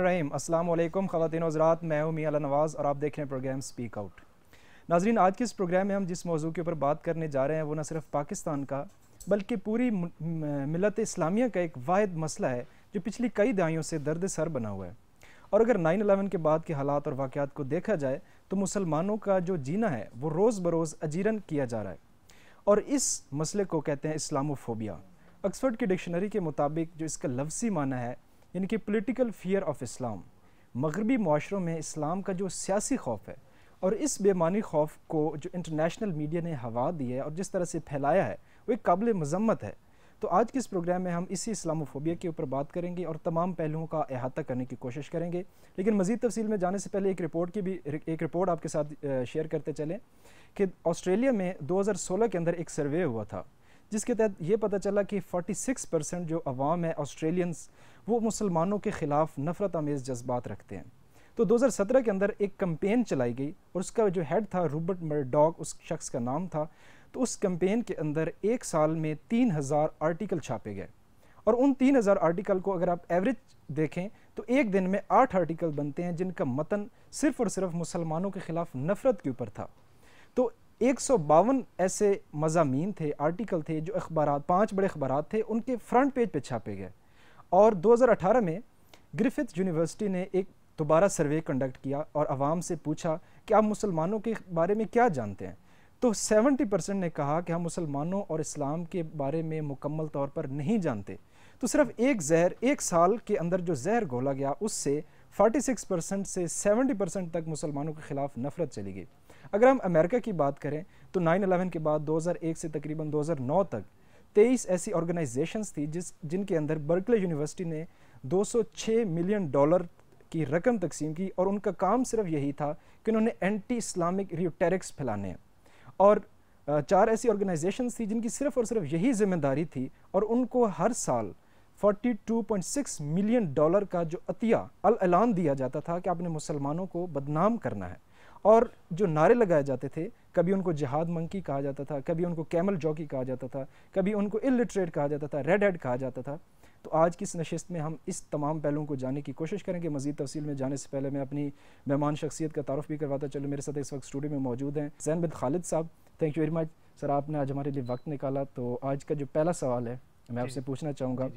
रहीम अस्सलाम वालेकुम ख़वातिन हज़रात मैं हूं मियाँ नवाज़ और आप देख रहे हैं प्रोग्राम स्पीक आउट नाजरीन आज के इस प्रोग्राम में हम जिस मौजू के ऊपर बात करने जा रहे हैं वो न सिर्फ पाकिस्तान का बल्कि पूरी मिलत इस्लामिया का एक वाद मसला है जो पिछली कई दहाइयों से दर्द सर बना हुआ है और अगर नाइन अलेवन के बाद के हालात और वाक़ात को देखा जाए तो मुसलमानों का जो जीना है वो रोज़ बरोज़ अजीरन किया जा रहा है और इस मसले को कहते हैं इस्लामोफोबिया ऑक्सफर्ड की डिक्शनरी के मुताबिक जो इसका लफ्सी माना है यानी कि पोलिटिकल फ़ियर ऑफ इस्लाम मगरबी माशरों में इस्लाम का जो सियासी खौफ है और इस बेमानी खौफ को जो इंटरनेशनल मीडिया ने हवा दी है और जिस तरह से फैलाया है वो एक काबिल मजम्मत है तो आज के इस प्रोग्राम में हम इसी इस्लामोफोबिया के ऊपर बात करेंगे और तमाम पहलुओं का अहाता करने की कोशिश करेंगे लेकिन मज़ीद तफसील में जाने से पहले एक रिपोर्ट की भी एक रिपोर्ट आपके साथ शेयर करते चलें कि ऑस्ट्रेलिया में सोलह के अंदर एक सर्वे हुआ था जिसके तहत ये पता चला कि 46 परसेंट जो अवाम है ऑस्ट्रेलियंस वो मुसलमानों के ख़िलाफ़ नफ़रत आमेज़ जज्बात रखते हैं तो 2017 के अंदर एक कम्पेन चलाई गई और उसका जो हेड था रूबर्ट मरडॉग उस शख्स का नाम था तो उस कम्पेन के अंदर एक साल में तीन हज़ार आर्टिकल छापे गए और उन तीन हज़ार आर्टिकल को अगर आप एवरेज देखें तो एक दिन में आठ आर्टिकल बनते हैं जिनका मतन सिर्फ और सिर्फ मुसलमानों के ख़िलाफ़ नफ़रत के ऊपर था तो एक सौ बावन ऐसे मजामी थे आर्टिकल थे जो अखबार पाँच बड़े अखबार थे उनके फ्रंट पेज पर पे छापे गए और अठारह में ग्रिफिथ यूनिवर्सिटी ने एक दोबारा सर्वे कंडक्ट किया और आवाम से पूछा कि आप मुसलमानों के बारे में क्या जानते हैं तो 70 परसेंट ने कहा कि हम मुसलमानों और इस्लाम के बारे में मुकम्मल तौर पर नहीं जानते तो सिर्फ एक जहर एक साल के अंदर जो जहर घोला गया उससे 46 परसेंट से 70 परसेंट तक मुसलमानों के ख़िलाफ़ नफरत चली गई अगर हम अमेरिका की बात करें तो 9/11 के बाद 2001 से तकरीबन 2009 तक 23 ऐसी ऑर्गेनाइजेशंस थी जिस जिनके अंदर बर्कले यूनिवर्सिटी ने 206 मिलियन डॉलर की रकम तकसीम की और उनका काम सिर्फ यही था कि उन्होंने एंटी इस्लामिक रियोटेरिक्स फैलाने और चार ऐसी ऑर्गेनाइजेशन थी जिनकी सिर्फ और सिर्फ यही जिम्मेदारी थी और उनको हर साल 42.6 मिलियन डॉलर का जो अतिया अल ऐलान दिया जाता था कि आपने मुसलमानों को बदनाम करना है और जो नारे लगाए जाते थे कभी उनको जहाद मंकी कहा जाता था कभी उनको कैमल जॉकी कहा जाता था कभी उनको इलिटरेट कहा जाता था रेड हेड कहा जाता था तो आज की इस नशस्त में हम इस तमाम पहलुओं को जानने की कोशिश करेंगे मजीद तफसील में जाने से पहले मैं अपनी मेहमान शख्सियत का तारफ़ भी करवाता चलो मेरे साथ इस वक्त स्टूडियो में मौजूद हैं जैन बिद खालिद साहब thank you very much sir आपने आज हमारे लिए वक्त निकाला तो आज का जो पहला सवाल है मैं आपसे पूछना चाहूँगा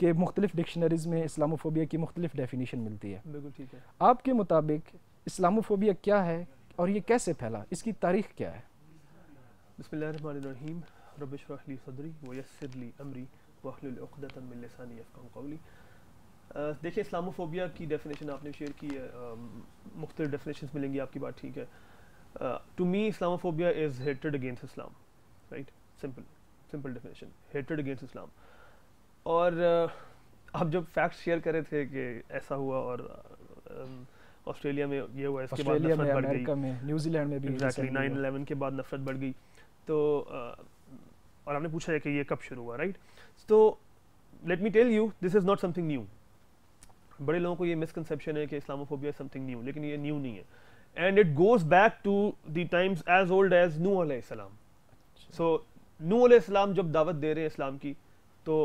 कि मुख्तलिफ डिक्शनरीज़ में इस्लामोफोबिया की मुख्तलिफ डेफिनीशन मिलती है बिल्कुल ठीक है आपके मुताबिक इस्लामोफोबिया क्या है और ये कैसे फैला इसकी तारीख क्या है अमरी देखिए इस्लामोफोबिया की डेफिनेशन आपने शेयर की है मुख्तर डेफिनेशन मिलेंगी आपकी बात ठीक है to me Islamophobia is hated against Islam right simple simple definition hated against Islam और uh, आप जब फैक्ट शेयर कर रहे थे कि ऐसा हुआ और uh, um, ऑस्ट्रेलिया में ये हुआ इसके बाद नफरत बढ़ गई में न्यूजीलैंड में भी एग्जैक्टली नाइन इलेवन के बाद नफरत बढ़ गई तो और हमने पूछा है कि ये कब शुरू हुआ राइट तो let me tell you this is not something new बड़े लोगों को ये मिसकनसेप्शन है कि इस्लामोफोबिया समथिंग न्यू लेकिन ये न्यू नहीं है and it goes back to the times as old as नू अलैहिस्सलाम सो अच्छा। नू अलैहिस्सलाम जब दावत दे रहे हैं इस्लाम की तो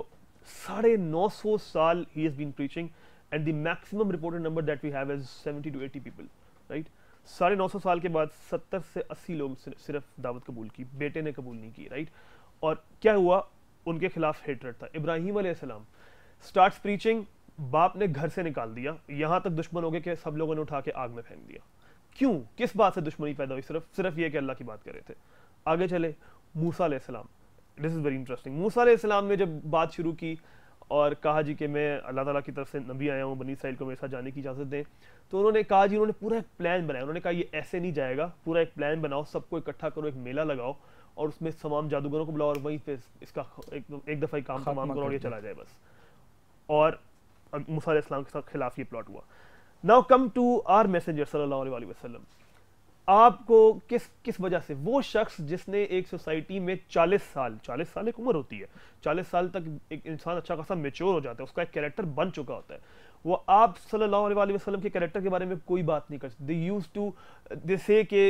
साढ़े नौ सौ साल ही is been preaching and the maximum reported number that we have is 70 to 80 people right साढ़े नौ सौ साल के बाद सत्तर से अस्सी लोग सिर्फ दावत कबूल की बेटे ने कबूल नहीं की राइट right? और क्या हुआ उनके खिलाफ हेटरेट था इब्राहिम आसमाम स्टार्ट प्रीचिंग बाप ने घर से निकाल दिया यहाँ तक दुश्मन हो गए कि सब लोगों ने उठा के आग में फेंक दिया क्यों किस बात से दुश्मनी पैदा हुई सिर्फ सिर्फ ये कि अल्लाह की बात कर रहे थे आगे चले मूसा सलाम दिस इज़ वेरी इंटरेस्टिंग मूसा सलाम ने जब बात शुरू की और कहा जी कि मैं अल्लाह ताला की तरफ से नबी आया हूँ बनी साहिल को मेरे साथ जाने की इजाज़त दें तो उन्होंने कहा जी उन्होंने पूरा एक प्लान बनाया उन्होंने कहा ये ऐसे नहीं जाएगा पूरा एक प्लान बनाओ सबको इकट्ठा करो एक मेला लगाओ और उसमें तमाम जादूगरों को बुलाओ और वहीं पर इसका एक, एक दफ़ा काम तमाम करो और ये चला जाए बस और इस्लाम के साथ खिलाफ ये प्लॉट हुआ now come to our messenger सल्ला वसलम आपको किस किस वजह से वो शख्स जिसने एक सोसाइटी में 40 साल 40 साल एक उम्र होती है 40 साल तक एक इंसान अच्छा खासा मेच्योर हो जाता है उसका एक कैरेक्टर बन चुका होता है वो आप सल्लल्लाहु अलैहि वसल्लम के कैरेक्टर के बारे में कोई बात नहीं कर दे यूज टू दे के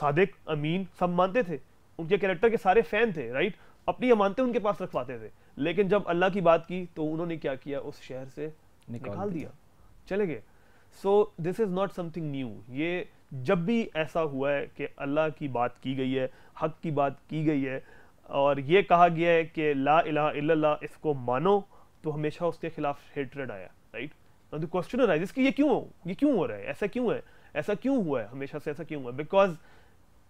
सादिक अमीन सब मानते थे उनके कैरेक्टर के सारे फ़ैन थे राइट अपनी अमानते उनके पास रखवाते थे लेकिन जब अल्लाह की बात की तो उन्होंने क्या किया उस शहर से निकाल, निकाल दिया चले गए so this is not something new ये जब भी ऐसा हुआ है कि अल्लाह की बात की गई है हक की बात की गई है और ये कहा गया है कि ला इला इसको मानो तो हमेशा उसके खिलाफ हेटरेड आया राइट द क्वेश्चन अराइजेस कि ये क्यों ये क्यों हो रहा है ऐसा क्यों है ऐसा क्यों हुआ है हमेशा से ऐसा क्यों हुआ बिकॉज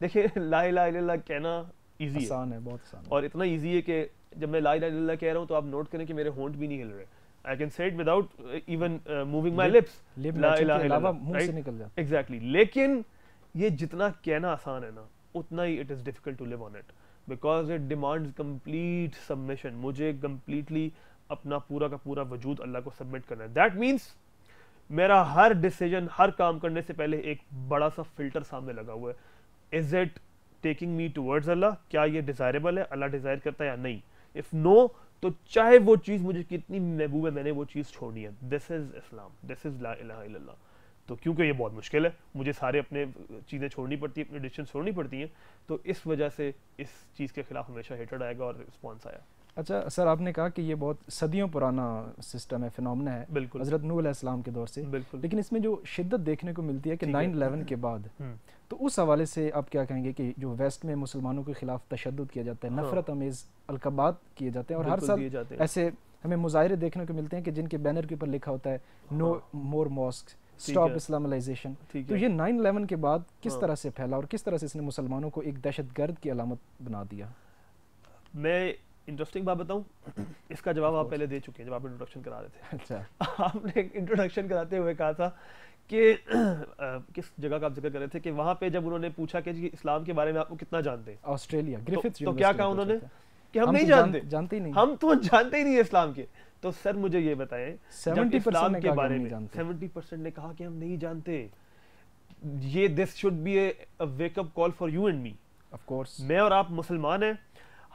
देखिए ला इला कहना ईजी है, है बहुत आसान और इतना ईजी है कि जब मैं ला इला कह रहा हूँ तो आप नोट करें कि मेरे होंठ भी नहीं हिल रहे I can say it without even moving my lips ला इलाहा इल्लल्लाह मुंह से निकल जाता एग्जैक्टली exactly. लेकिन ये जितना कहना आसान है ना उतना ही it is difficult to live on it because it demands complete submission. मुझे completely अपना पूरा का पूरा वजूद अल्लाह को सबमिट करना है That means मेरा हर decision, हर काम करने से पहले एक बड़ा सा फिल्टर सामने लगा हुआ है is it taking me towards अल्लाह क्या ये डिज़ायरेबल है अल्लाह डिज़ायर करता है या नहीं इफ नो तो चाहे वो चीज़ मुझे कितनी महबूब है मैंने वो चीज़ छोड़नी है this is Islam this is ला तो क्योंकि ये बहुत मुश्किल है मुझे सारे अपने चीज़ें छोड़नी पड़ती है अपने डिसीजन छोड़नी पड़ती हैं तो इस वजह से इस चीज़ के खिलाफ हमेशा हेटर आएगा और रिस्पॉन्स आया अच्छा सर आपने कहा कि ये बहुत सदियों पुराना सिस्टम है फिनमना है बिल्कुल हजरत नूल इस्लाम के दौर से बिल्कुल लेकिन इसमें जो शिद्दत देखने को मिलती है कि नाइन अलेवन के बाद हम्म। तो उस हवाले से आप क्या कहेंगे कि जो वेस्ट में मुसलमानों के खिलाफ तशद किया जाता है हाँ। नफरत अमेज अलकबात किए जाते हैं और हर साल ऐसे हमें मुजाहरे देखने को मिलते हैं कि जिनके बैनर के ऊपर लिखा होता है हाँ। No more mosque stop Islamization तो ये नाइन अलेवन के बाद किस हाँ। तरह से फैला और किस तरह से इसने मुसलमानों को एक दहशत गर्द की अलामत बना दिया मैं इंटरेस्टिंग बात बताऊं इसका जवाब आप पहले दे चुके हैं जब आप इंट्रोडक्शन करा रहे थे अच्छा आपने इंट्रोडक्शन कराते हुए कहा था कि किस जगह का आप जिक्र कर रहे थे कि वहां पे जब उन्होंने पूछा कि इस्लाम के बारे में आपको कितना जानते हैं ऑस्ट्रेलिया ग्रिफिथ तो, तो क्या कहा उन्होंने कि हम, हम नहीं तो जानते जानते ही नहीं हम तो जानते ही नहीं है इस्लाम के तो सर मुझे ये बताए जब इस्लाम के बारे में सेवेंटी परसेंट ने कहा कि हम नहीं जानते ये this should be a wake up call for you and me of course मैं और आप मुसलमान हैं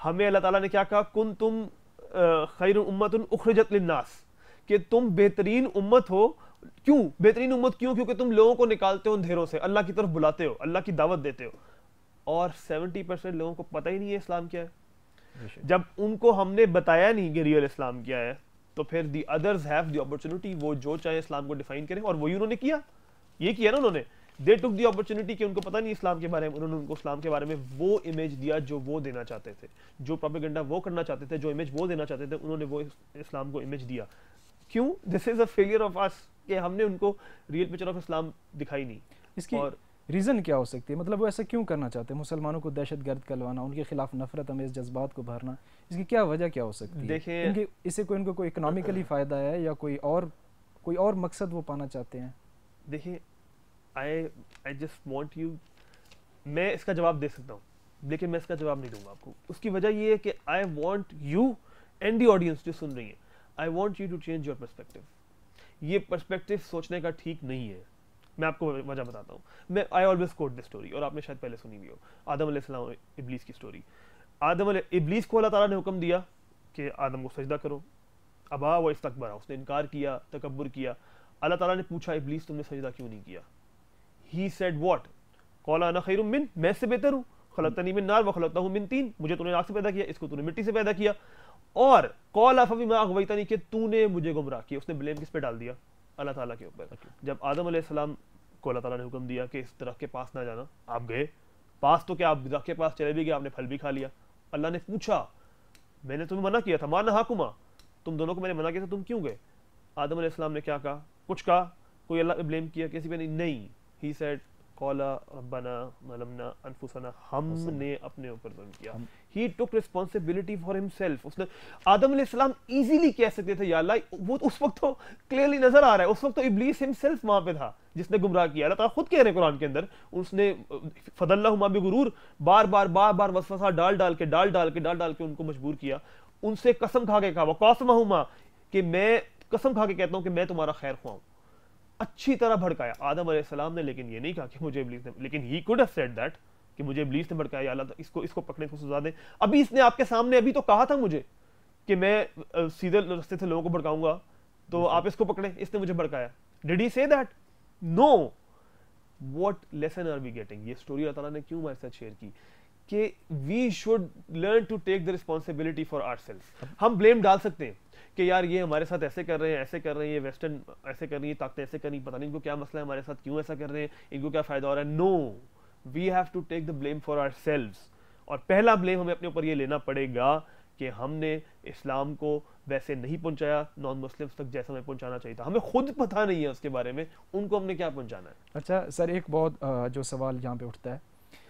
हमें अल्लाह ताला ने क्या कहा कुन तुम खैर उम्मत उखरजत लिन्नास कि तुम बेहतरीन उम्मत हो क्यों बेहतरीन उम्मत क्यों क्योंकि तुम लोगों को निकालते हो अंधेरों से अल्लाह की तरफ बुलाते हो अल्लाह की दावत देते हो और 70 परसेंट लोगों को पता ही नहीं है इस्लाम क्या है जब उनको हमने बताया नहीं कि रियल इस्लाम क्या है तो फिर the others have the opportunity वो जो चाहे इस्लाम को डिफाइन करें और वही उन्होंने किया ये किया ना उन्होंने दे टुक दी अपॉर्चुनिटी कि उनको पता नहीं इस्लाम के बारे में उन्होंने उनको इस्लाम के बारे में वो इमेज दिया जो वो देना चाहते थे जो प्रोपेगेंडा वो करना चाहते थे जो इमेज वो देना चाहते थे उन्होंने वो इस्लाम को इमेज दिया क्यों this is a failure of us कि हमने उनको रियल पिक्चर ऑफ इस्लाम दिखाई नहीं इसकी और रीज़न क्या हो सकती है मतलब वो ऐसा क्यों करना चाहते हैं मुसलमानों को दहशत गर्द करवाना उनके खिलाफ नफरत हमें जज्बात को भरना इसकी क्या वजह क्या हो सकती देखे है देखिए इससे कोई उनको कोई इकोनॉमिकली फ़ायदा है या कोई और कोई और मकसद वो पाना चाहते हैं देखिए I I just want you मैं इसका जवाब दे सकता हूँ लेकिन मैं इसका जवाब नहीं दूंगा आपको उसकी वजह ये है कि I want you and the audience जो सुन रही है I want you to change your perspective ये परस्पेक्टिव सोचने का ठीक नहीं है मैं आपको वजह बताता हूँ मैं I always quote this story और आपने शायद पहले सुनी भी हो आदम सलाम इबलीस की स्टोरी आदम इबलीस को अल्लाह ताला ने हुक्म दिया कि आदम को सजदा करो अबा व इस्तकबरा उसने इनकार किया तकबर किया अल्लाह ताला ने पूछा इबलीस तुमने सजदा क्यों नहीं किया ही सेड वॉट कौला ना खैर मिन मैं से बेहतर हूँ खलतनी मिन नार व खलता हूँ मिन तीन मुझे तूने आग से पैदा किया इसको तूने मिट्टी से पैदा किया और कौला फबी मैं अगवैता नहीं तूने मुझे गुमराह किया उसने ब्लेम किस पे डाल दिया अल्लाह ताला के ऊपर जब आदम सलाम को अल्लाह ताला ने हुक्म दिया कि इस तरह के पास ना जाना आप गए पास तो क्या आप दरख के पास चले भी गए आपने फल भी खा लिया अल्लाह ने पूछा मैंने तुम्हें मना किया था माना हाकुमा तुम दोनों को मैंने मना किया था तुम क्यों गए आदम ने क्या कहा कुछ कहा कोई अल्लाह ब्लेम किया किसी पे नहीं ही सेड कौला रब्बना मलमना अनफुसना हमने अपने ऊपर जुल्म किया he took responsibility for himself उसने आदम सलाम इजीली कह सकते थे या अल्लाह वो उस वक्त तो क्लियरली नजर आ रहा है उस वक्त तो इब्लीस हिमसेल्फ वहां पे था जिसने गुमराह किया अल्लाह खुद कह रहे हैं कुरान के अंदर उसने फदल्ला गुरूर बार बार बार बार वसवसा डाल डाल के डाल डाल के डाल डाल के उनको मजबूर किया उनसे कसम खा के कहा वकासमा कि मैं कसम खा के कहता हूँ कि मैं तुम्हारा खैर खुआऊँ अच्छी तरह भड़काया आदम सलाम ने लेकिन ये नहीं कहा कि मुझे इब्लीस ने लेकिन he could have said that कि मुझे इब्लीस ने भड़काया अल्लाह इसको इसको पकड़ने को सजा दे अभी इसने आपके सामने अभी तो कहा था मुझे कि मैं सीधे रस्ते से लोगों को भड़काऊंगा तो आप इसको पकड़े इसने मुझे भड़काया did he say that no what lesson are we getting ये स्टोरी अल्लाह ने क्यों हमारे साथ शेयर की कि we should learn to take the responsibility for our self हम ब्लेम डाल सकते हैं कि यार ये हमारे साथ ऐसे कर रहे हैं ऐसे कर रहे हैं ये वेस्टर्न ऐसे कर रही है ताकतें ऐसे कर रही पता नहीं इनको क्या मसला है हमारे साथ क्यों ऐसा कर रहे हैं इनको क्या फ़ायदा हो रहा है no we have to take the blame for our selves और पहला ब्लेम हमें अपने ऊपर ये लेना पड़ेगा कि हमने इस्लाम को वैसे नहीं पहुंचाया नॉन मुस्लिम्स तक जैसा हमें पहुंचाना चाहिए था हमें खुद पता नहीं है उसके बारे में उनको हमने क्या पहुंचाना है अच्छा सर एक बहुत जो सवाल यहाँ पे उठता है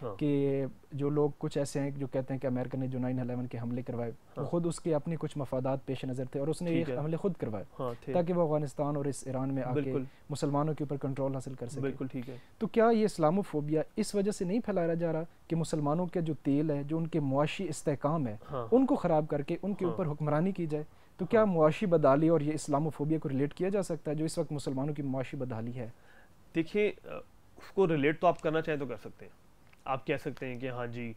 हाँ। कि जो लोग कुछ ऐसे हैं जो कहते हैं कि अमेरिका ने जो नाइन अलेवन के हमले करवाए हाँ। वो खुद उसके अपने कुछ मफादात पेश नज़र थे और उसने ये हमले खुद करवाए हाँ, ताकि वो अफगानिस्तान और इस ईरान में आके मुसलमानों के ऊपर कंट्रोल हासिल कर सके बिल्कुल ठीक है तो क्या ये इस्लामोफोबिया इस वजह से नहीं फैलाया जा रहा कि मुसलमानों के जो तेल है जो उनके मुआशी इस्तेकाम है हाँ। उनको ख़राब करके उनके हाँ। ऊपर हुक्मरानी की जाए तो क्या मुआशी बदहाली और ये इस्लामोफोबिया को रिलेट किया जा सकता है जो इस वक्त मुसलमानों की मुआशी बदहाली है देखिए उसको रिलेट तो आप करना चाहें तो कर सकते हैं आप कह सकते हैं कि हाँ जी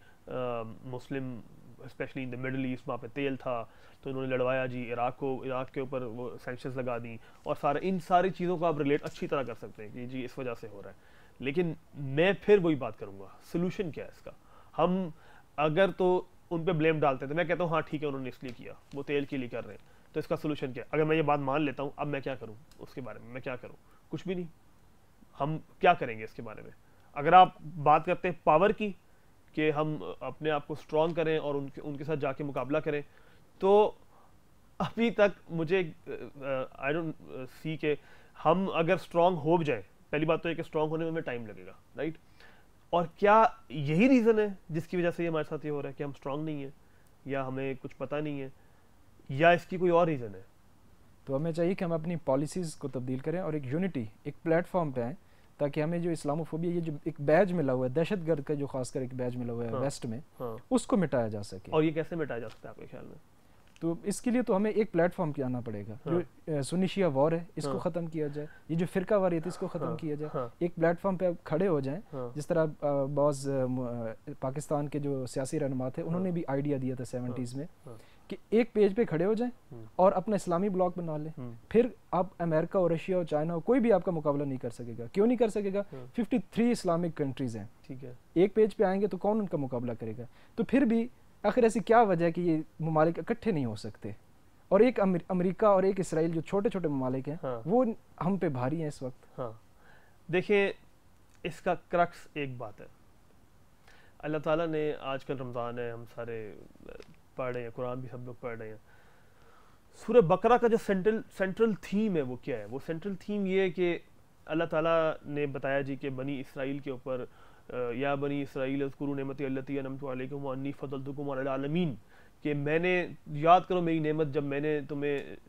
Muslim specially in the middle east वहाँ पे तेल था तो इन्होंने लड़वाया जी इराक को इराक के ऊपर वो सेंक्शन लगा दी और सारे इन सारी चीज़ों को आप रिलेट अच्छी तरह कर सकते हैं कि जी इस वजह से हो रहा है लेकिन मैं फिर वही बात करूँगा सोल्यूशन क्या है इसका हम अगर तो उन पर ब्लेम डालते थे तो मैं कहता हूँ हाँ ठीक है उन्होंने इसलिए किया वो तेल के लिए कर रहे हैं तो इसका सोल्यूशन क्या है अगर मैं ये बात मान लेता हूँ अब मैं क्या करूँ उसके बारे में मैं क्या करूँ कुछ भी नहीं हम क्या करेंगे इसके बारे में अगर आप बात करते हैं पावर की कि हम अपने आप को स्ट्रॉन्ग करें और उनके उनके साथ जाके मुकाबला करें तो अभी तक मुझे आई डोंट सी के हम अगर स्ट्रॉन्ग हो जाए पहली बात तो ये कि स्ट्रॉन्ग होने में हमें टाइम लगेगा राइट और क्या यही रीज़न है जिसकी वजह से ये हमारे साथ ये हो रहा है कि हम स्ट्रांग नहीं हैं या हमें कुछ पता नहीं है या इसकी कोई और रीज़न है तो हमें चाहिए कि हम अपनी पॉलिसीज़ को तब्दील करें और एक यूनिटी एक प्लेटफॉर्म पे आएँ ताकि हमें जो इस्लामोफोबिया ये जो एक बैज मिला हुआ है दहशत गर्द का जो खासकर एक बैज मिला हुआ है हाँ, वेस्ट में हाँ, उसको मिटाया जा सके और ये कैसे मिटाया जा सकता है आपके ख्याल में तो इसके लिए तो हमें एक प्लेटफॉर्म पे आना पड़ेगा हाँ, जो सुनिशिया वॉर है इसको हाँ, ख़त्म किया जाए ये जो फिरका वारियत इसको ख़त्म हाँ, किया जाए हाँ, एक प्लेटफॉर्म पे आप खड़े हो जाएं हाँ, जिस तरह बॉज पाकिस्तान के जो सियासी रहनुमा थे उन्होंने हाँ। भी आइडिया दिया था हाँ, सेवेंटीज़ में हाँ। कि एक पेज पे खड़े हो जाएं हम्म। और अपना इस्लामी ब्लॉक बना लें हम्म। फिर आप अमेरिका और रशिया और चाइना और कोई भी आपका मुकाबला नहीं कर सकेगा क्यों नहीं कर सकेगा 53 हम्म। इस्लामिक कंट्रीज हैं ठीक है एक पेज पे आएंगे तो कौन उनका मुकाबला करेगा तो फिर भी आखिर ऐसी क्या वजह है कि ये ममालिक इकट्ठे नहीं हो सकते और एक अमरीका और एक इसराइल जो छोटे छोटे ममालिक हैं हाँ। वो हम पे भारी हैं इस वक्त हाँ। देखिए इसका क्रक्स एक बात है अल्लाह ताला ने आजकल रमज़ान है हम सारे पढ़ रहे हैं कुरान भी सब लोग पढ़ रहे हैं सूर्य बकरा का जो सेंट्रल सेंट्रल थीम है वो क्या है वो सेंट्रल थीम ये है कि अल्लाह ताला ने बताया जी कि बनी इसराइल के ऊपर या बनी इसराइल कुरु नमत नमतमी फ़तलतुमालमीन कि मैंने याद करो मेरी नेमत जब मैंने तुम्हें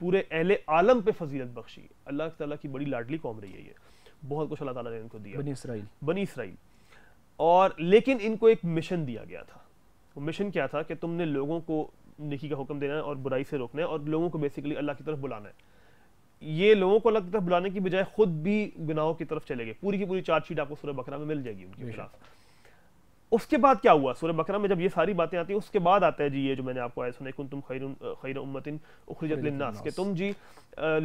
पूरे अहल आलम पे फजीलत बख्शी अल्लाह ताला की बड़ी लाडली कौम रही है ये बहुत कुछ अल्लाह ताला ने इनको दिया बनी इसराइल बनी इसराइल और लेकिन इनको एक मिशन दिया गया था वो मिशन क्या था कि तुमने लोगों को निकी का हुक्म देना है और बुराई से रोकना है और लोगों को बेसिकली अल्लाह की तरफ बुलाना है ये लोगों को अल्लाह की तरफ बुलाने की बजाय खुद भी गुनाहों की तरफ चले गए पूरी की पूरी चार्जशीट आपको सूर्य बकरा में मिल जाएगी उनके खिलाफ उसके बाद क्या हुआ सूर्य बकरा में जब ये सारी बातें आती हैं उसके बाद आता है जी ये जो मैंने आपको आया सुना तुम खैर खैर उम्मतिन उखरीजत लिन्नास के तुम जी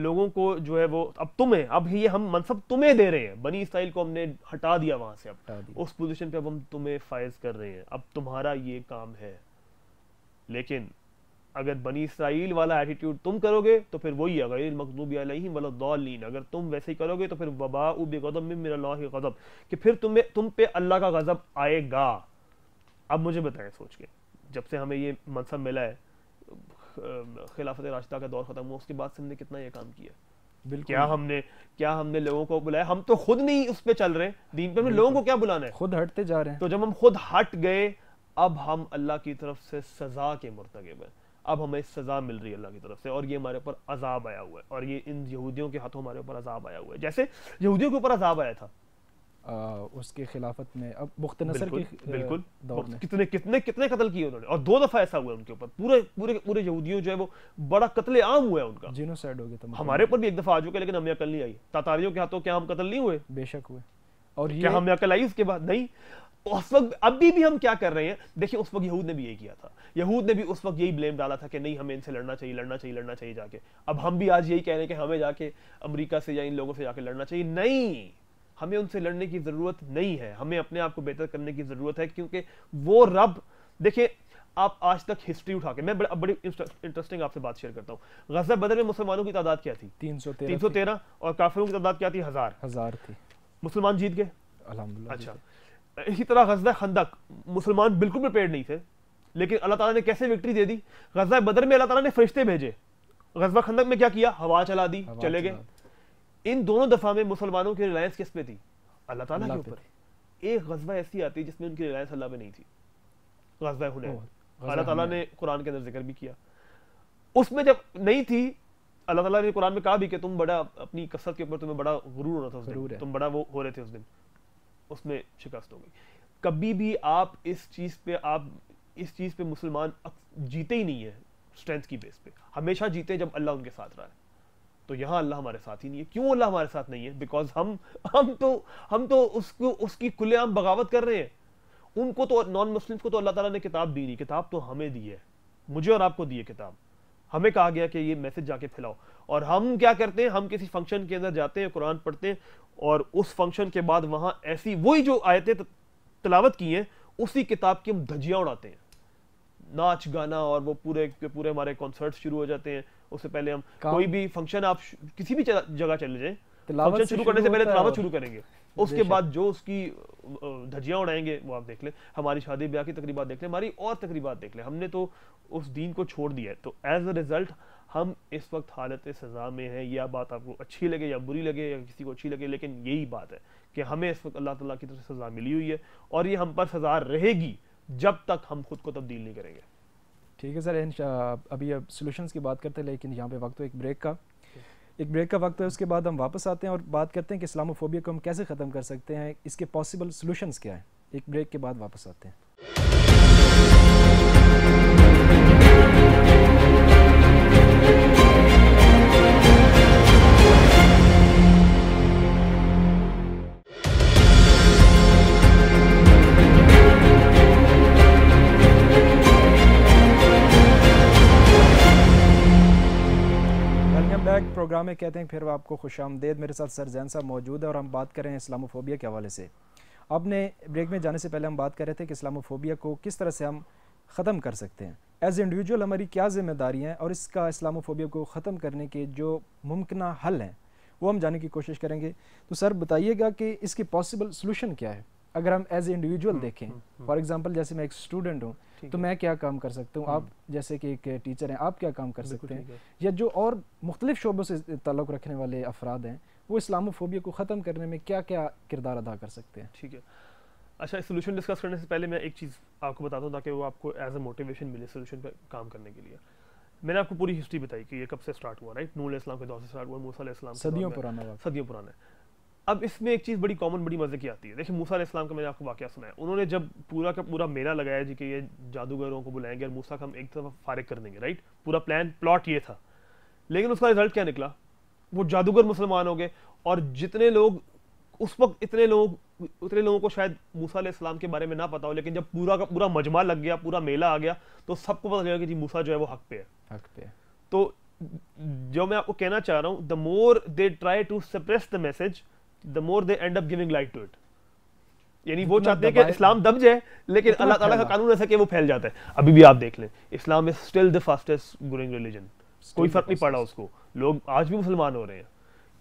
लोगों को जो है वो अब तुम्हें अब ये हम मनसब तुम्हें दे रहे हैं बनी इसराइल को हमने हटा दिया वहां से अब उस पोजिशन पे अब हम तुम्हें फायज कर रहे हैं अब तुम्हारा ये काम है लेकिन अगर बनी इसराइल वाला एटीट्यूड तुम करोगे तो फिर वही अगर मखदूब अलहीम वलद्दौलीन अगर तुम वैसे ही करोगे तो फिर वबा उब गज़ब मेरा गज़ब कि फिर तुम्हें तुम पे अल्लाह का गज़ब आएगा अब मुझे बताएं सोच के जब से हमें ये मनसब मिला है खिलाफत राशदा का दौर ख़त्म हुआ उसके बाद से हमने कितना ये काम किया क्या हमने क्या हमने लोगों को बुलाया हम तो खुद नहीं उस पर चल रहे दीन पर हमने लोगों को क्या बुलाना है खुद हटते जा रहे हैं तो जब हम खुद हट गए अब हम अल्लाह की तरफ से सजा के मुर्तगब हैं अब हमें सज़ा मिल रही है अल्लाह की तरफ से और ये हमारे ऊपर अजाब आया हुआ है और ये इन यहूदियों के हाथों हमारे ऊपर अजाब आया हुआ है जैसे यहूदियों के ऊपर अजाब आया था आ, उसके खिलाफत में अब मुख्त नसर के बिल्कुल में कितने कितने कितने कत्ल किए उन्होंने और दो दफा ऐसा हुआ उनके ऊपर पूरे पूरे पूरे यहूदियों जो है वो बड़ा कत्ले आम हुआ है उनका जिनो साइड हो गया था मतलब। हमारे ऊपर भी एक दफा आ चुके लेकिन हमें अकल नहीं आई तातारियों के हाथों क्या हम कत्ल नहीं हुए बेशक हुए और क्या हमें अकल आई उसके बाद नहीं उस वक्त अभी भी हम क्या कर रहे हैं देखिए उस वक्त यहूद ने भी ये किया था यहूद ने भी उस वक्त यही ब्लेम डाला था कि नहीं हमें इनसे लड़ना चाहिए लड़ना चाहिए लड़ना चाहिए जाके अब हम भी आज यही कह रहे हैं कि हमें जाके अमरीका से या इन लोगों से जाके लड़ना चाहिए नहीं हमें उनसे लड़ने की ज़रूरत नहीं है हमें अपने आप को बेहतर करने की ज़रूरत है क्योंकि वो रब देखिए आप आज तक हिस्ट्री उठा के मैं बड़ी इंटरेस्टिंग आपसे बात शेयर करता हूँ गजा बदर में मुसलमानों की तादाद क्या थी तीन सौ तीन सौ तेरह और काफिलों की तादाद क्या थी हजार हजार थी मुसलमान जीत गए अच्छा इसी तरह गजा खंदक मुसलमान बिल्कुल प्रिपेयर नहीं थे लेकिन अल्लाह ताला ने कैसे विक्ट्री दे दी गजा बदर में अल्लाह ताला ने फरिश्ते भेजे गजबा खंदक में क्या किया हवा चला दी हवा चले गए इन दोनों दफा में मुसलमानों की रिलायंस किस पे थी अल्लाह ताला के ऊपर एक गजबा ऐसी आती जिसमें उनकी रिलायंस अल्लाह में नहीं थी गजबा हुनैन अल्लाह ताला ने कुरान के अंदर जिक्र भी किया उसमें जब नहीं थी अल्लाह ताला ने कुरान में कहा भी कि तुम बड़ा अपनी कसरत के ऊपर तुम्हें बड़ा गुरूर हो रहा था तुम बड़ा वो हो रहे थे उस दिन उसमें शिकस्त हो गई कभी भी आप इस चीज पे आप इस चीज़ पे मुसलमान जीते ही नहीं है स्ट्रेंथ की बेस पे हमेशा जीते हैं जब अल्लाह उनके साथ रहा है तो यहाँ अल्लाह हमारे साथ ही नहीं है क्यों अल्लाह हमारे साथ नहीं है बिकॉज हम हम तो हम तो उसको उसकी खुलेआम बगावत कर रहे हैं उनको तो नॉन मुस्लिम्स को तो अल्लाह ताला ने किताब दी नहीं किताब तो हमें दी है मुझे और आपको दी है किताब हमें कहा गया कि ये मैसेज जाके फैलाओ और हम क्या करते हैं हम किसी फंक्शन के अंदर जाते हैं कुरान पढ़ते हैं और उस फंक्शन के बाद वहाँ ऐसी वही जो आयतें तलावत की हैं उसी किताब की हम धजियाँ उड़ाते हैं नाच गाना और वो पूरे के पूरे हमारे कॉन्सर्ट शुरू हो जाते हैं उससे पहले हम कोई भी फंक्शन आप किसी भी जगह चले जाए फंक्शन शुरू करने से पहले तलावत शुरू करेंगे उसके बाद जो उसकी धजियाँ उड़ाएंगे वो आप देख लें हमारी शादी ब्याह की तकरीबा देख लें हमारी और तकरीबा देख लें हमने तो उस दिन को छोड़ दिया है तो एज अ रिजल्ट हम इस वक्त हालत सज़ा में हैं यह बात आपको अच्छी लगे या बुरी लगे या किसी को अच्छी लगे लेकिन यही बात है कि हमें इस वक्त अल्लाह ताला की तरफ से सज़ा मिली हुई है और ये हम पर सज़ा रहेगी जब तक हम खुद को तब्दील नहीं करेंगे ठीक है सर अभी अब सोल्यूशंस की बात करते हैं लेकिन यहाँ पे वक्त तो एक ब्रेक का एक ब्रेक का वक्त है उसके बाद हम वापस आते हैं और बात करते हैं कि इस्लामोफोबिया को हम कैसे ख़त्म कर सकते हैं इसके पॉसिबल सोल्यूशंस क्या हैं एक ब्रेक के बाद वापस आते हैं बैक प्रोग्राम में कहते हैं फिर आपको खुश आमदेद मेरे साथ सर जैन साहब मौजूद है और हम बात कर रहे हैं इस्लामोफोबिया के हवाले से अपने ब्रेक में जाने से पहले हम बात कर रहे थे कि इस्लामोफोबिया को किस तरह से हम ख़त्म कर सकते हैं एज इंडिविजुअल हमारी क्या जिम्मेदारियाँ हैं और इसका इस्लामोफोबिया को ख़त्म करने के जो मुमकिन हल हैं वो हम जाने की कोशिश करेंगे तो सर बताइएगा कि इसकी पॉसिबल सोलूशन क्या है अगर हम एज इंडिविजुअल हम्म, देखें फॉर एग्जाम्पल हम्म, हम्म। जैसे मैं एक स्टूडेंट हूँ तो मैं क्या काम कर सकता हूँ आप जैसे कि एक टीचर हैं आप क्या काम कर सकते हैं या जो और मुख्तलिफ शोबों से ताल्लुक़ रखने वाले अफराद हैं वो इस्लामोफोबिया को ख़त्म करने में क्या क्या किरदार अदा कर सकते हैं ठीक है अच्छा सोल्यूशन डिस्कस करने से पहले मैं एक चीज़ आपको बताता हूँ ताकि वो आपको एज अ मोटिवेशन मिले सोल्यूशन पर काम करने के लिए मैंने आपको पूरी हिस्ट्री बताई कि ये कब से स्टार्ट हुआ राइट नूल इस्लाम के दौर से स्टार्ट हुआ मूसा इस्लाम सदियों पुराना सदियों पुराना अब इसमें एक चीज़ बड़ी कॉमन बड़ी मज़े की आती है देखिए मूसा इस्लाम का मैंने आपको वाक्य सुनाया उन्होंने जब पूरा का पूरा मेला लगाया जी कि ये जादूगरों को बुलाएंगे और मूसा का हम एक तरफ फारिग कर देंगे राइट पूरा प्लान प्लॉट ये था लेकिन उसका रिजल्ट क्या निकला वो जादूगर मुसलमान हो गए और जितने लोग उस वक्त इतने लोग उतने लोगों को शायद मूसा इस्लाम के बारे में ना पता हो लेकिन जब पूरा का पूरा मजमा लग गया पूरा मेला आ गया तो सबको पता चला कि जी मूसा जो है वो हक पे है हक पे है तो जो मैं आपको कहना चाह रहा हूँ the more they try to suppress the message the more they end up giving light to it. यानी वो चाहते हैं कि इस्लाम दब जाए लेकिन अल्लाह ताला का कानून ऐसा कि वो फैल जाता है अभी भी आप देख लें Islam is still the fastest growing religion कोई फर्क नहीं पड़ा उसको लोग आज भी मुसलमान हो रहे हैं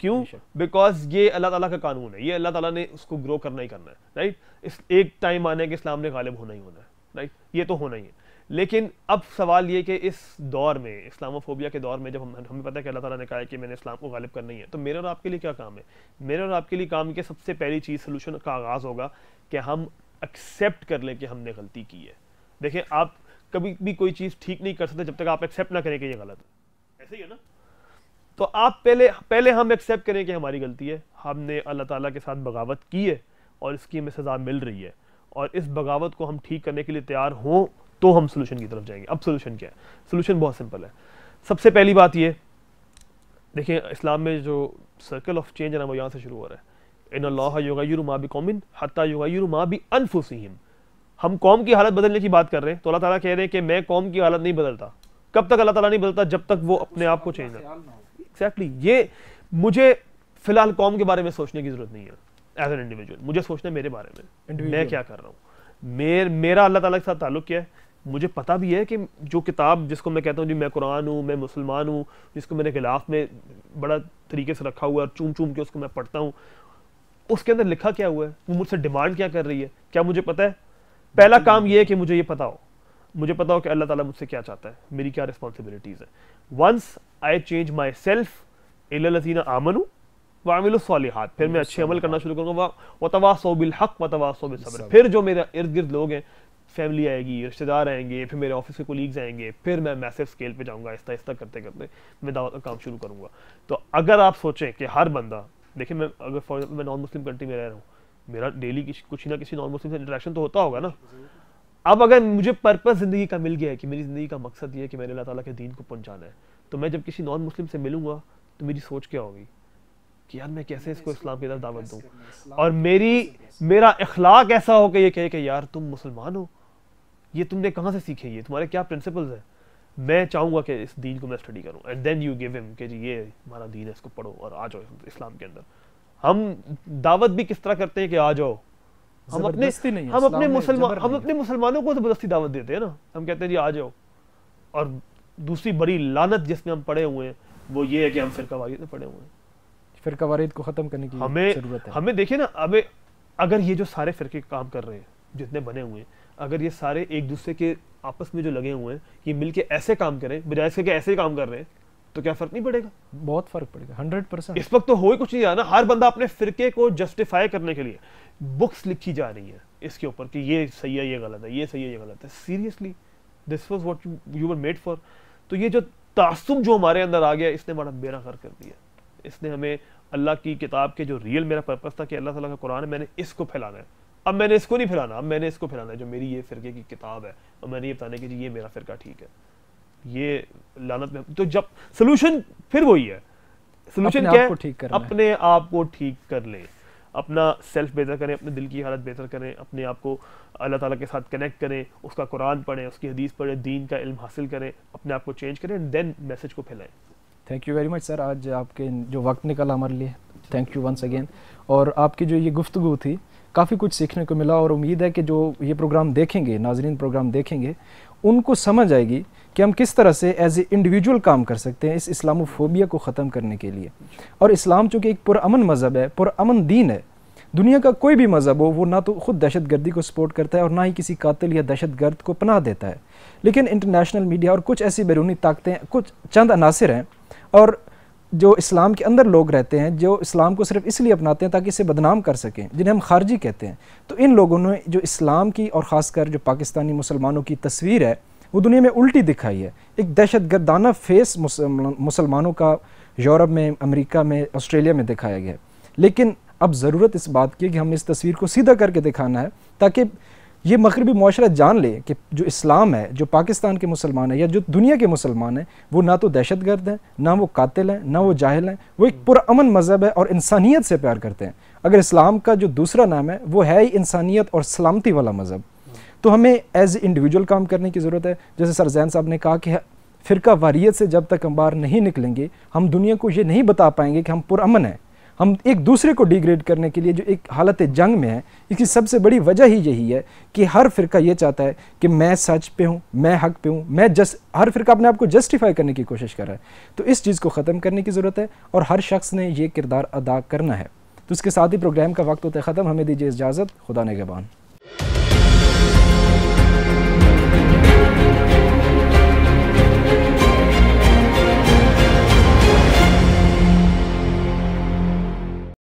क्यों बिकॉज ये अल्लाह ताला का कानून है ये अल्लाह ताला ने उसको ग्रो करना ही करना है राइट इस एक टाइम आने के इस्लाम ने गालिब होना ही होना है राइट ये तो होना ही है लेकिन अब सवाल ये कि इस दौर में इस्लामोफोबिया के दौर में जब हम हमें पता है कि अल्लाह ताला ने कहा है कि मैंने इस्लाम को गालिब करना ही है तो मेरे और आपके लिए क्या काम है मेरे और आपके लिए काम के सबसे पहली चीज़ सोल्यूशन का आगाज़ होगा कि हम एक्सेप्ट कर लें कि हमने गलती की है देखें आप कभी भी कोई चीज़ ठीक नहीं कर सकते जब तक आप एक्सेप्ट ना करें कि ये गलत है ऐसे ही है ना तो आप पहले पहले हम एक्सेप्ट करें कि हमारी गलती है हमने अल्लाह ताला के साथ बगावत की है और इसकी हमें सज़ा मिल रही है और इस बगावत को हम ठीक करने के लिए तैयार हों तो हम सोल्यूशन की तरफ जाएंगे अब सोल्यूशन क्या है सोल्यूशन बहुत सिंपल है सबसे पहली बात ये देखिए इस्लाम में जो सर्कल ऑफ चेंज है ना वो यहाँ से शुरू हो रहा है इन अल्लाह योगा यूर माँ भी कौमिन हत्या योगा यूर माँ भी अनफुसहीम हम कौम की हालत बदलने की बात कर रहे हैं तो अल्लाह ताला कह रहे हैं कि मैं कौम की हालत नहीं बदलता कब तक अल्लाह ताला नहीं बदलता जब तक वो अपने आप को चेंज एग्जैक्टली ये मुझे फिलहाल कौम के बारे में सोचने की जरूरत नहीं है एज एन इंडिविजुअल मुझे सोचना है मेरे बारे में मैं क्या कर रहा हूँ मेर, मेरा अल्लाह ताला के साथ ताल्लुक क्या है मुझे पता भी है कि जो किताब जिसको मैं कहता हूँ जी मैं कुरान हूँ मैं मुसलमान हूँ जिसको मैंने खिलाफ में बड़ा तरीके से रखा हुआ है और चूम चूम के उसको मैं पढ़ता हूँ उसके अंदर लिखा क्या हुआ है वो मुझसे डिमांड क्या कर रही है क्या मुझे पता है पहला काम ये है कि मुझे ये पता हो मुझे पता हो कि अल्लाह ताला मुझसे क्या चाहता है मेरी क्या रिस्पॉन्सिबिलिटीज़ है once I change myself एलजीना आमनू वामिलहात फिर मैं अच्छे अमल करना शुरू करूँगा वतवा सोबिल हक वतवा सोबिल फिर जो मेरे इर्द गिर्द लोग हैं फैमिली आएगी रिश्तेदार आएंगे फिर मेरे ऑफिस के कोलीग्स आएंगे फिर मैं मैसेज स्केल पे जाऊंगा आहिस्ता आहिस्ता करते करते मैं दावत का काम शुरू करूंगा तो अगर आप सोचें कि हर बंदा देखिए मैं अगर फॉर एग्जाम्पल मैं नॉन मुस्लिम कंट्री में रह रहा हूँ मेरा डेली कुछ ना किसी नॉन मुस्लिम से इंटरेक्शन तो होता होगा ना अब अगर मुझे पर्पस ज़िंदगी का मिल गया है कि मेरी ज़िंदगी का मकसद ये है कि मैंने अल्लाह ताला के दीन को पहुंचाना है तो मैं जब किसी नॉन मुस्लिम से मिलूंगा तो मेरी सोच क्या होगी कि यार मैं कैसे इसको इस्लाम की तरफ दावत दूँ और मेरी मेरा इखलाक ऐसा हो कि ये कहे कि यार तुम मुसलमान हो ये तुमने कहाँ से सीखे ये तुम्हारे क्या प्रिंसिपल्स हैं मैं चाहूँगा कि इस दीन को मैं स्टडी करूँ and then you give him कि जी ये हमारा दीन है इसको पढ़ो और आ जाओ इस्लाम के अंदर हम दावत भी किस तरह करते हैं कि आ जाओ हम अपने नहीं हम अपने मुसलमान हम अपने मुसलमानों को जबरदस्ती दावत देते हैं ना हम कहते हैं जी आ जाओ और दूसरी बड़ी लानत जिसमें हम पड़े हुए हैं वो ये है कि हम फिरका वारिद में पड़े हुए हैं फिरका वारिद को ख़त्म करने की हमें ज़रूरत है हमें देखिए ना अब अगर ये जो सारे फिरके काम कर रहे हैं जितने बने हुए हैं अगर ये सारे एक दूसरे के आपस में जो लगे हुए हैं कि मिल के ऐसे काम करें बजाय इसके ऐसे ही काम कर रहे हैं तो क्या फर्क नहीं पड़ेगा बहुत फर्क पड़ेगा हंड्रेड परसेंट इस वक्त तो हो ही कुछ नहीं रहा हर बंदा अपने फिरके को जस्टिफाई करने के लिए बुक्स लिखी जा रही है इसके ऊपर कि ये सही है ये गलत है ये सही है ये गलत है seriously this was what you were made for तो ये जो तासुब जो हमारे अंदर आ गया इसने हमारा बेरा कर दिया इसने हमें अल्लाह की किताब के जो रियल मेरा पर्पज़ था कि अल्लाह ताला का कुरान है मैंने इसको फैलाना है अब मैंने इसको नहीं फिराना अब मैंने इसको फिराना है जो मेरी ये फिरके की किताब है और मैंने ये बताना है कि ये मेरा फिरका ठीक है ये लानत में तो जब सोल्यूशन फिर वही है सोल्यूशन क्या है अपने आप को ठीक कर ले अपना सेल्फ बेहतर करें अपने दिल की हालत बेहतर करें अपने आप को अल्लाह ताला के साथ कनेक्ट करें उसका कुरान पढ़ें उसकी हदीस पढ़ें दीन का इल्म हासिल करें अपने आप को चेंज करें एंड देन मैसेज को फैलाएं thank you very much sir आज आपके जो वक्त निकला हमारे लिए थैंक यू वंस अगेन और आपकी जो ये गुफ्तु थी काफ़ी कुछ सीखने को मिला और उम्मीद है कि जो ये प्रोग्राम देखेंगे नाजरीन प्रोग्राम देखेंगे उनको समझ आएगी कि हम किस तरह से एज ए इंडिविजुअल काम कर सकते हैं इस इस्लामोफोबिया को ख़त्म करने के लिए और इस्लाम चूँकि एक पुरान मज़हब है पुरान दीन है दुनिया का कोई भी मज़हब हो वो ना तो ख़ुद दहशत गर्दी को सपोर्ट करता है और ना ही किसी कातिल या दहशत गर्द को पनाह देता है लेकिन इंटरनेशनल मीडिया और कुछ ऐसी बैरूनी ताकतें कुछ चंद अनासर हैं और जो इस्लाम के अंदर लोग रहते हैं जो इस्लाम को सिर्फ इसलिए अपनाते हैं ताकि इसे बदनाम कर सकें जिन्हें हम खारजी कहते हैं तो इन लोगों ने जो इस्लाम की और ख़ासकर जो पाकिस्तानी मुसलमानों की तस्वीर है वो दुनिया में उल्टी दिखाई है एक दहशत गर्दाना फेस मुसलमानों का यूरोप में अमेरिका में ऑस्ट्रेलिया में दिखाया गया लेकिन अब ज़रूरत इस बात की कि हमें इस तस्वीर को सीधा करके दिखाना है ताकि ये मगरबी माशरा जान ले कि जो इस्लाम है जो पाकिस्तान के मुसलमान हैं या जो दुनिया के मुसलमान हैं वो ना तो दहशत गर्द हैं ना वो कातिल हैं ना वो जाहिल हैं वो एक पुरान मज़हब है और इंसानियत से प्यार करते हैं अगर इस्लाम का जो दूसरा नाम है वो है ही इंसानियत और सलामती वाला मज़हब तो हमें एज इंडिविजुअल काम करने की ज़रूरत है जैसे सर जैन साहब ने कहा कि फ़िरका वारीत से जब तक हम बाहर नहीं निकलेंगे हम दुनिया को ये नहीं बता पाएंगे कि हम पुरान हैं हम एक दूसरे को डिग्रेड करने के लिए जो एक हालत जंग में है इसकी सबसे बड़ी वजह ही यही है कि हर फिरका ये चाहता है कि मैं सच पे हूँ मैं हक पे हूँ मैं जस हर फिरका अपने आप को जस्टिफाई करने की कोशिश कर रहा है तो इस चीज़ को ख़त्म करने की ज़रूरत है और हर शख्स ने यह किरदार अदा करना है तो उसके साथ ही प्रोग्राम का वक्त होता है ख़त्म हमें दीजिए इजाज़त खुदा नगबान